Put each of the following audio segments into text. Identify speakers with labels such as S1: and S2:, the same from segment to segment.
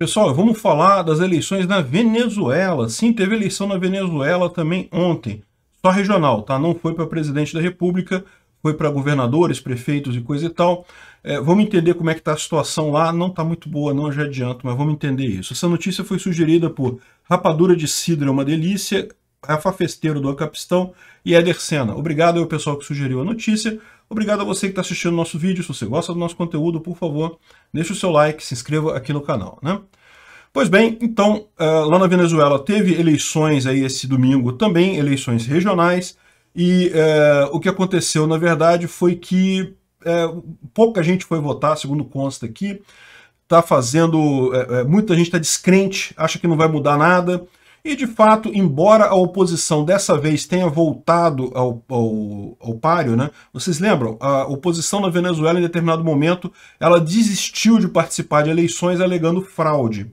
S1: Pessoal, vamos falar das eleições na Venezuela. Sim, teve eleição na Venezuela também ontem. Só regional, tá? Não foi para presidente da República, foi para governadores, prefeitos e coisa e tal. É, vamos entender como é que está a situação lá. Não está muito boa, não, já adianto, mas vamos entender isso. Essa notícia foi sugerida por Rapadura de Cidra é uma delícia, Rafa Festeiro do Acapistão e Eder Senna. Obrigado ao pessoal que sugeriu a notícia. Obrigado a você que está assistindo o nosso vídeo. Se você gosta do nosso conteúdo, por favor, deixe o seu like, se inscreva aqui no canal. Né? Pois bem, então, eh, lá na Venezuela teve eleições aí esse domingo também, eleições regionais, e é, o que aconteceu, na verdade, foi que é, pouca gente foi votar, segundo consta aqui, tá fazendo, é, muita gente está descrente, acha que não vai mudar nada, e, de fato, embora a oposição dessa vez tenha voltado ao, ao, ao páreo, né? vocês lembram? A oposição na Venezuela, em determinado momento, ela desistiu de participar de eleições alegando fraude.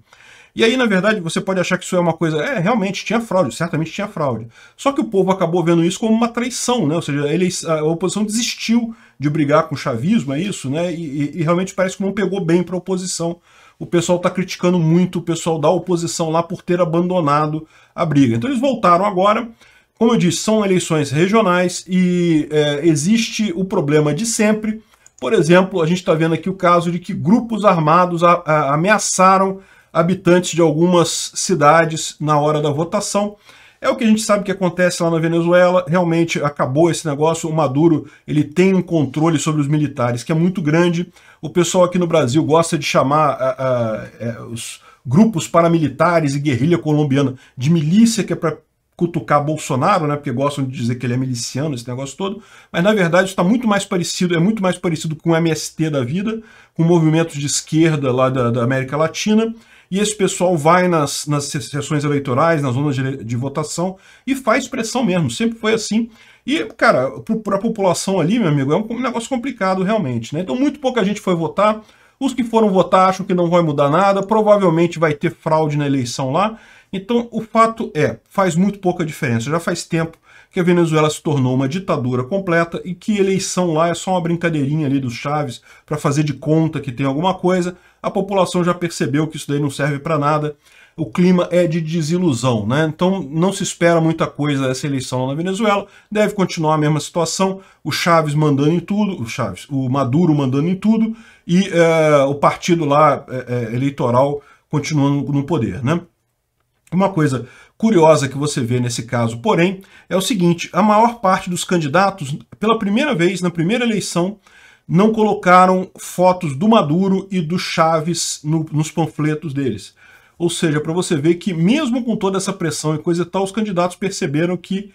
S1: E aí, na verdade, você pode achar que isso é uma coisa... É, realmente, tinha fraude, certamente tinha fraude. Só que o povo acabou vendo isso como uma traição, né? Ou seja, ele, a oposição desistiu de brigar com o chavismo, é isso, né? E, e, e realmente parece que não pegou bem para a oposição o pessoal está criticando muito o pessoal da oposição lá por ter abandonado a briga. Então eles voltaram agora. Como eu disse, são eleições regionais e é, existe o problema de sempre. Por exemplo, a gente está vendo aqui o caso de que grupos armados a, a, ameaçaram habitantes de algumas cidades na hora da votação. É o que a gente sabe que acontece lá na Venezuela, realmente acabou esse negócio, o Maduro ele tem um controle sobre os militares que é muito grande. O pessoal aqui no Brasil gosta de chamar ah, ah, é, os grupos paramilitares e guerrilha colombiana de milícia, que é para cutucar Bolsonaro, né? Porque gostam de dizer que ele é miliciano, esse negócio todo. Mas na verdade está muito mais parecido, é muito mais parecido com o MST da vida, com movimentos de esquerda lá da, da América Latina e esse pessoal vai nas, nas sessões eleitorais, nas zonas de, de votação e faz pressão mesmo, sempre foi assim. E, cara, para a população ali, meu amigo, é um negócio complicado realmente, né? Então, muito pouca gente foi votar. Os que foram votar acham que não vai mudar nada, provavelmente vai ter fraude na eleição lá. Então, o fato é, faz muito pouca diferença. Já faz tempo que a Venezuela se tornou uma ditadura completa e que eleição lá é só uma brincadeirinha ali dos Chaves para fazer de conta que tem alguma coisa. A população já percebeu que isso daí não serve para nada. O clima é de desilusão, né? Então não se espera muita coisa dessa eleição lá na Venezuela. Deve continuar a mesma situação. O Chaves mandando em tudo, o Chaves, o Maduro mandando em tudo e é, o partido lá é, é, eleitoral continuando no poder, né? Uma coisa curiosa que você vê nesse caso, porém, é o seguinte: a maior parte dos candidatos, pela primeira vez, na primeira eleição, não colocaram fotos do Maduro e do Chaves no, nos panfletos deles. Ou seja, para você ver que, mesmo com toda essa pressão e coisa e tal, os candidatos perceberam que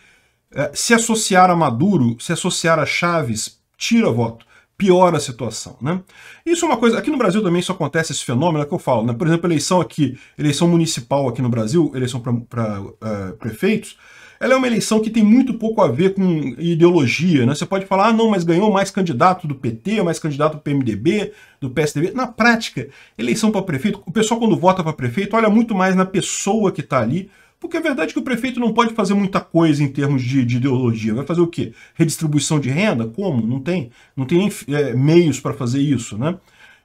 S1: eh, se associar a Maduro, se associar a Chaves, tira voto piora a situação. Né? Isso é uma coisa. Aqui no Brasil também isso acontece esse fenômeno é que eu falo. Né? Por exemplo, eleição aqui, eleição municipal aqui no Brasil, eleição para uh, é, prefeitos, ela é uma eleição que tem muito pouco a ver com ideologia. Né? Você pode falar, ah, não, mas ganhou mais candidato do PT, mais candidato do PMDB, do PSDB. Na prática, eleição para prefeito, o pessoal quando vota para prefeito olha muito mais na pessoa que está ali porque a é verdade é que o prefeito não pode fazer muita coisa em termos de, de ideologia. Vai fazer o quê? Redistribuição de renda? Como? Não tem, não tem é, meios para fazer isso, né?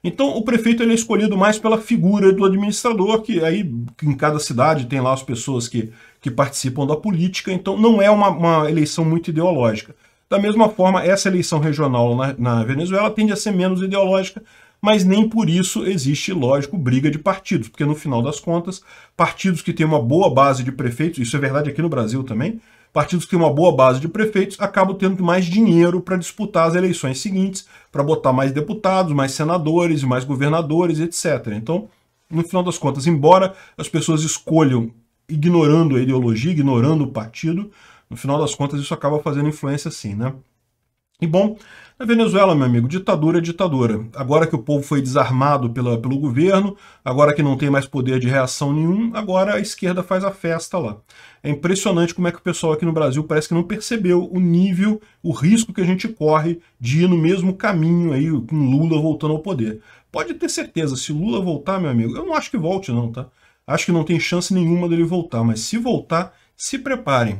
S1: Então o prefeito ele é escolhido mais pela figura do administrador, que aí em cada cidade tem lá as pessoas que, que participam da política, então não é uma, uma eleição muito ideológica. Da mesma forma, essa eleição regional na, na Venezuela tende a ser menos ideológica, mas nem por isso existe, lógico, briga de partidos, porque no final das contas, partidos que têm uma boa base de prefeitos, isso é verdade aqui no Brasil também, partidos que têm uma boa base de prefeitos acabam tendo mais dinheiro para disputar as eleições seguintes, para botar mais deputados, mais senadores, mais governadores, etc. Então, no final das contas, embora as pessoas escolham ignorando a ideologia, ignorando o partido, no final das contas isso acaba fazendo influência sim, né? E bom, na Venezuela, meu amigo, ditadura é ditadura. Agora que o povo foi desarmado pela, pelo governo, agora que não tem mais poder de reação nenhum, agora a esquerda faz a festa lá. É impressionante como é que o pessoal aqui no Brasil parece que não percebeu o nível, o risco que a gente corre de ir no mesmo caminho aí com Lula voltando ao poder. Pode ter certeza, se Lula voltar, meu amigo, eu não acho que volte não, tá? Acho que não tem chance nenhuma dele voltar, mas se voltar, se preparem,